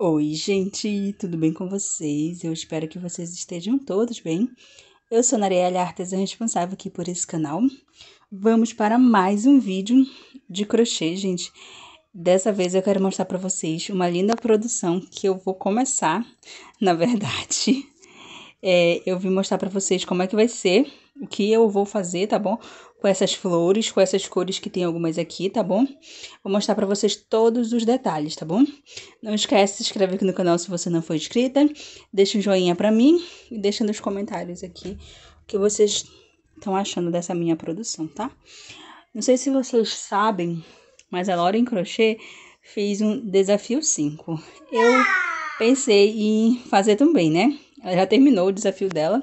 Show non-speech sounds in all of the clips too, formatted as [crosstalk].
Oi, gente, tudo bem com vocês? Eu espero que vocês estejam todos bem. Eu sou a Artes, Artesã responsável aqui por esse canal. Vamos para mais um vídeo de crochê, gente. Dessa vez eu quero mostrar para vocês uma linda produção que eu vou começar, na verdade, é, eu vim mostrar para vocês como é que vai ser, o que eu vou fazer, tá bom? Com essas flores, com essas cores que tem algumas aqui, tá bom? Vou mostrar para vocês todos os detalhes, tá bom? Não esquece, se inscreve aqui no canal se você não for inscrita, deixa um joinha para mim e deixa nos comentários aqui o que vocês estão achando dessa minha produção, tá? Não sei se vocês sabem, mas a Laura em Crochê fez um desafio 5. Eu pensei em fazer também, né? Ela já terminou o desafio dela.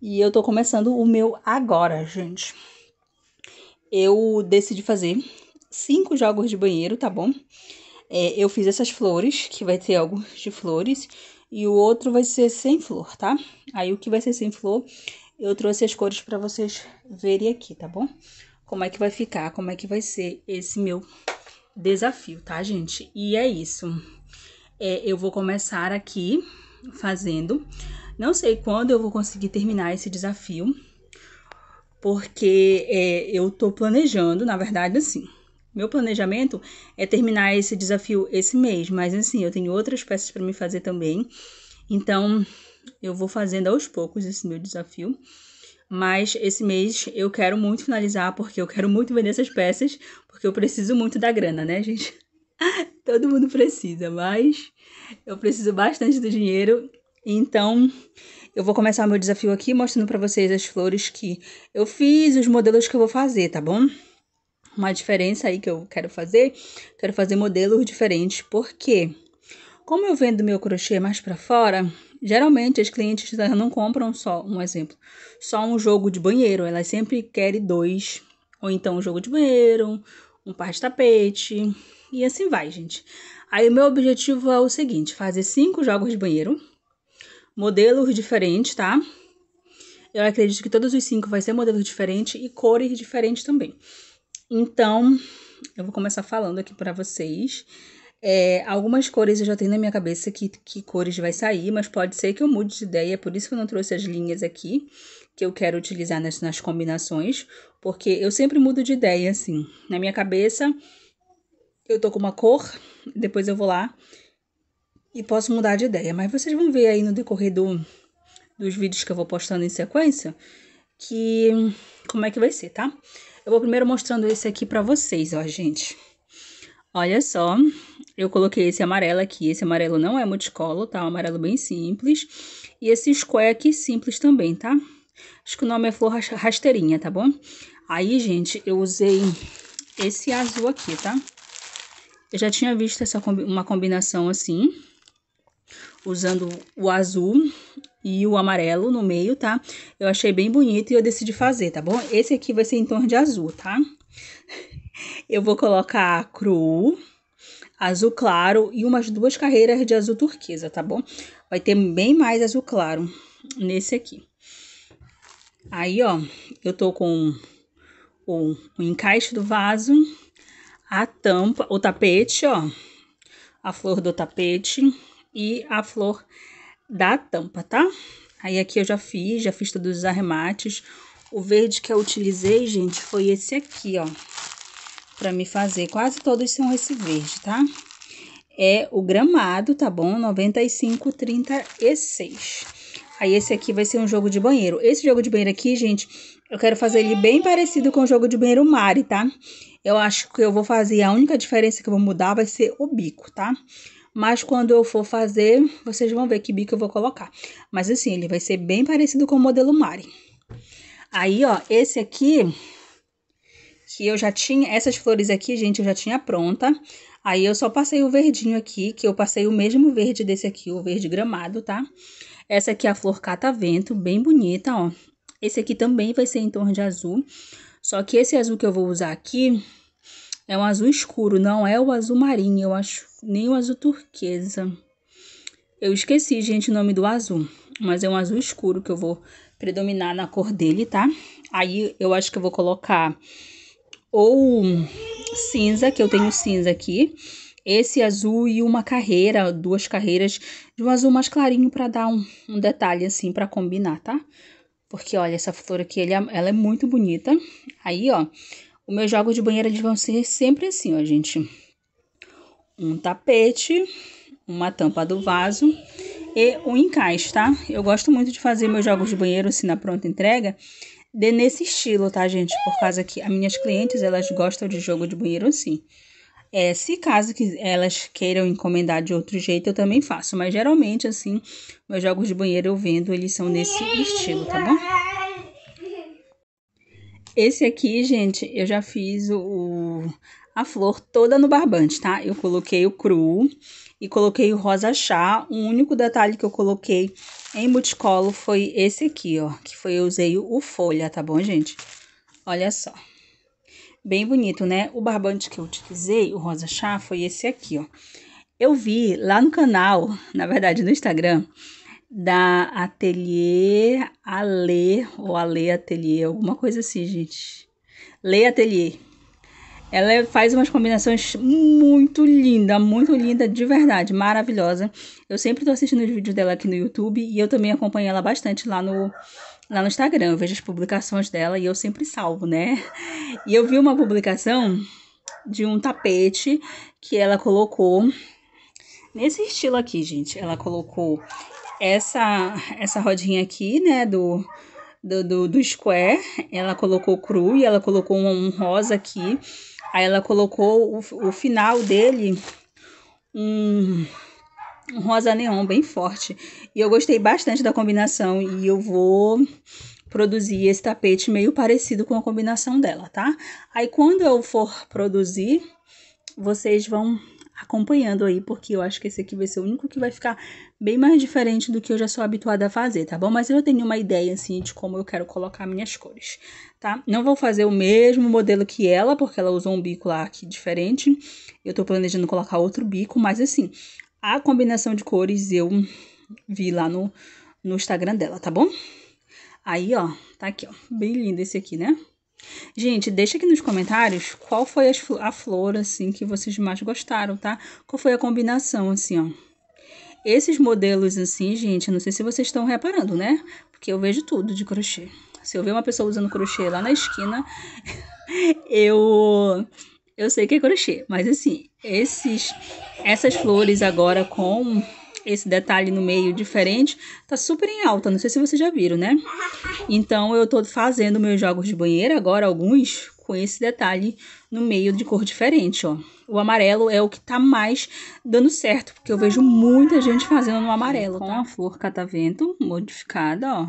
E eu tô começando o meu agora, gente. Eu decidi fazer cinco jogos de banheiro, tá bom? É, eu fiz essas flores, que vai ter algo de flores, e o outro vai ser sem flor, tá? Aí o que vai ser sem flor, eu trouxe as cores para vocês verem aqui, tá bom? Como é que vai ficar, como é que vai ser esse meu desafio, tá, gente? E é isso. É, eu vou começar aqui fazendo. Não sei quando eu vou conseguir terminar esse desafio, porque é, eu tô planejando, na verdade, assim. Meu planejamento é terminar esse desafio esse mês, mas assim, eu tenho outras peças para me fazer também. Então, eu vou fazendo aos poucos esse meu desafio. Mas esse mês eu quero muito finalizar, porque eu quero muito vender essas peças, porque eu preciso muito da grana, né, gente? todo mundo precisa, mas eu preciso bastante do dinheiro. Então, eu vou começar o meu desafio aqui mostrando para vocês as flores que eu fiz, os modelos que eu vou fazer, tá bom? Uma diferença aí que eu quero fazer, quero fazer modelos diferentes, porque como eu vendo meu crochê mais para fora, geralmente as clientes não compram só, um exemplo, só um jogo de banheiro, elas sempre querem dois, ou então um jogo de banheiro, um par de tapete, e assim vai, gente. Aí o meu objetivo é o seguinte: fazer cinco jogos de banheiro, modelos diferentes, tá? Eu acredito que todos os cinco vai ser modelo diferente e cores diferentes também. Então, eu vou começar falando aqui para vocês. É, algumas cores eu já tenho na minha cabeça que, que cores vai sair, mas pode ser que eu mude de ideia, por isso que eu não trouxe as linhas aqui, que eu quero utilizar nas, nas combinações, porque eu sempre mudo de ideia, assim. Na minha cabeça, eu tô com uma cor, depois eu vou lá e posso mudar de ideia. Mas vocês vão ver aí no decorrer do, dos vídeos que eu vou postando em sequência que como é que vai ser, tá? Eu vou primeiro mostrando esse aqui pra vocês, ó, gente. Olha só, eu coloquei esse amarelo aqui, esse amarelo não é multicolor, tá? É um amarelo bem simples. E esse square aqui simples também, tá? Acho que o nome é flor rasteirinha, tá bom? Aí, gente, eu usei esse azul aqui, tá? Eu já tinha visto essa combi uma combinação assim, usando o azul e o amarelo no meio, tá? Eu achei bem bonito e eu decidi fazer, tá bom? Esse aqui vai ser em torno de azul, tá? [laughs] Eu vou colocar cru, azul claro e umas duas carreiras de azul turquesa, tá bom? Vai ter bem mais azul claro nesse aqui. Aí, ó, eu tô com o, o encaixe do vaso a tampa, o tapete, ó, a flor do tapete e a flor da tampa, tá? Aí aqui eu já fiz, já fiz todos os arremates. O verde que eu utilizei, gente, foi esse aqui, ó, pra me fazer. Quase todos são esse verde, tá? É o gramado, tá bom? 95,36. Aí esse aqui vai ser um jogo de banheiro. Esse jogo de banheiro aqui, gente, eu quero fazer ele bem parecido com o jogo de banheiro mari, tá? Eu acho que eu vou fazer, a única diferença que eu vou mudar vai ser o bico, tá? Mas quando eu for fazer, vocês vão ver que bico eu vou colocar. Mas assim, ele vai ser bem parecido com o modelo mari. Aí, ó, esse aqui, que eu já tinha, essas flores aqui, gente, eu já tinha pronta. Aí eu só passei o verdinho aqui, que eu passei o mesmo verde desse aqui, o verde gramado, tá? Essa aqui é a flor catavento, bem bonita, ó. Esse aqui também vai ser em torno de azul, só que esse azul que eu vou usar aqui é um azul escuro, não é o azul marinho, eu acho, nem o azul turquesa. Eu esqueci, gente, o nome do azul, mas é um azul escuro que eu vou predominar na cor dele, tá? Aí eu acho que eu vou colocar ou cinza, que eu tenho cinza aqui, esse azul e uma carreira, duas carreiras de um azul mais clarinho para dar um, um detalhe assim para combinar, tá? Porque olha, essa flor aqui, ele, é, ela é muito bonita. Aí, ó, os meus jogos de banheiro eles vão ser sempre assim, ó, gente. Um tapete, uma tampa do vaso e um encaixe, tá? Eu gosto muito de fazer meus jogos de banheiro assim na pronta entrega, de nesse estilo, tá, gente? Por causa que as minhas clientes, elas gostam de jogo de banheiro assim. É, se caso que elas queiram encomendar de outro jeito, eu também faço. Mas geralmente, assim, meus jogos de banheiro eu vendo, eles são nesse estilo, tá bom? Esse aqui, gente, eu já fiz o, a flor toda no barbante, tá? Eu coloquei o cru e coloquei o rosa chá. O único detalhe que eu coloquei em multicolo foi esse aqui, ó. Que foi eu usei o folha, tá bom, gente? Olha só bem bonito, né? O barbante que eu utilizei, o rosa chá, foi esse aqui, ó. Eu vi lá no canal, na verdade no Instagram, da Atelier Ale, ou Ale Atelier, alguma coisa assim, gente. Lê Atelier. Ela faz umas combinações muito linda, muito linda, de verdade, maravilhosa. Eu sempre tô assistindo os vídeos dela aqui no YouTube e eu também acompanho ela bastante lá no, lá no Instagram, eu vejo as publicações dela e eu sempre salvo, né? E eu vi uma publicação de um tapete que ela colocou nesse estilo aqui, gente. Ela colocou essa essa rodinha aqui, né, do do, do, do square, ela colocou cru e ela colocou um, um rosa aqui. Aí ela colocou o, o final dele um um rosa neon bem forte. E eu gostei bastante da combinação e eu vou produzir esse tapete meio parecido com a combinação dela, tá? Aí quando eu for produzir, vocês vão acompanhando aí, porque eu acho que esse aqui vai ser o único que vai ficar bem mais diferente do que eu já sou habituada a fazer, tá bom? Mas eu tenho uma ideia, assim, de como eu quero colocar minhas cores, tá? Não vou fazer o mesmo modelo que ela, porque ela usou um bico lá aqui diferente. Eu tô planejando colocar outro bico, mas assim, a combinação de cores eu vi lá no, no Instagram dela, tá bom? Aí, ó, tá aqui, ó, bem lindo esse aqui, né? Gente, deixa aqui nos comentários qual foi a flor, assim, que vocês mais gostaram, tá? Qual foi a combinação, assim, ó. Esses modelos, assim, gente, não sei se vocês estão reparando, né? Porque eu vejo tudo de crochê. Se eu ver uma pessoa usando crochê lá na esquina, [laughs] eu eu sei que é crochê, mas assim, esses, essas flores agora com esse detalhe no meio diferente, tá super em alta, não sei se vocês já viram, né? Então eu tô fazendo meus jogos de banheiro agora, alguns, com esse detalhe no meio de cor diferente, ó. O amarelo é o que tá mais dando certo, porque eu vejo muita gente fazendo no amarelo, tá? Com a flor catavento modificada, ó.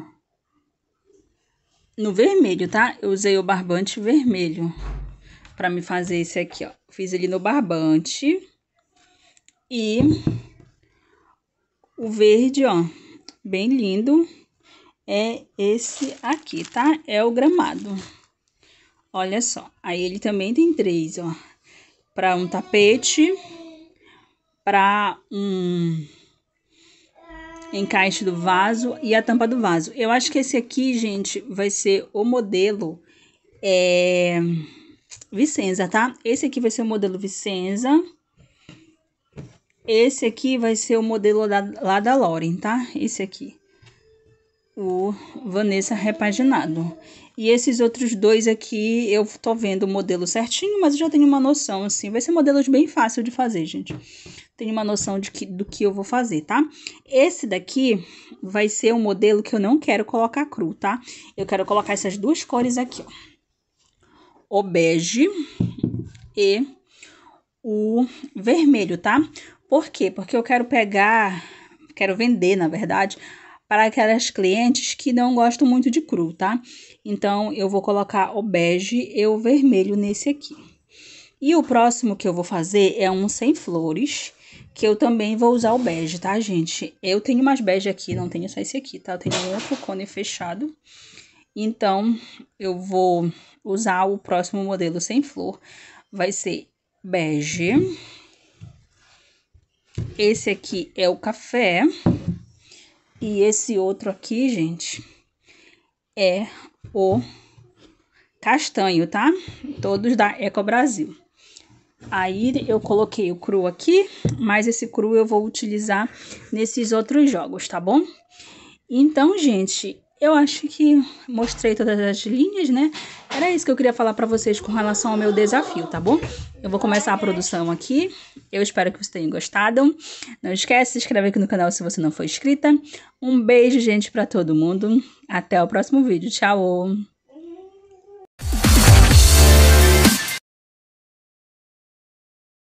No vermelho, tá? Eu usei o barbante vermelho para me fazer esse aqui, ó. Fiz ele no barbante. E o verde, ó, bem lindo, é esse aqui, tá? É o gramado. Olha só. Aí ele também tem três, ó. Para um tapete, para um encaixe do vaso e a tampa do vaso. Eu acho que esse aqui, gente, vai ser o modelo é Vicenza, tá? Esse aqui vai ser o modelo Vicenza. Esse aqui vai ser o modelo da, lá da Lauren, tá? Esse aqui. O Vanessa repaginado. E esses outros dois aqui, eu tô vendo o modelo certinho, mas eu já tenho uma noção, assim. Vai ser modelos bem fácil de fazer, gente. Tenho uma noção de que, do que eu vou fazer, tá? Esse daqui vai ser um modelo que eu não quero colocar cru, tá? Eu quero colocar essas duas cores aqui, ó o bege e o vermelho, tá? Por quê? Porque eu quero pegar, quero vender, na verdade, para aquelas clientes que não gostam muito de cru, tá? Então, eu vou colocar o bege e o vermelho nesse aqui. E o próximo que eu vou fazer é um sem flores, que eu também vou usar o bege, tá, gente? Eu tenho mais bege aqui, não tenho só esse aqui, tá? Eu tenho outro cone fechado então, eu vou usar o próximo modelo sem flor. Vai ser bege. Esse aqui é o café. E esse outro aqui, gente, é o castanho, tá? Todos da Eco Brasil. Aí eu coloquei o cru aqui, mas esse cru eu vou utilizar nesses outros jogos, tá bom? Então, gente, eu acho que mostrei todas as linhas, né? Era isso que eu queria falar para vocês com relação ao meu desafio, tá bom? Eu vou começar a produção aqui. Eu espero que vocês tenham gostado. Não esquece, se inscreve aqui no canal se você não for inscrita. Um beijo, gente, para todo mundo. Até o próximo vídeo. Tchau!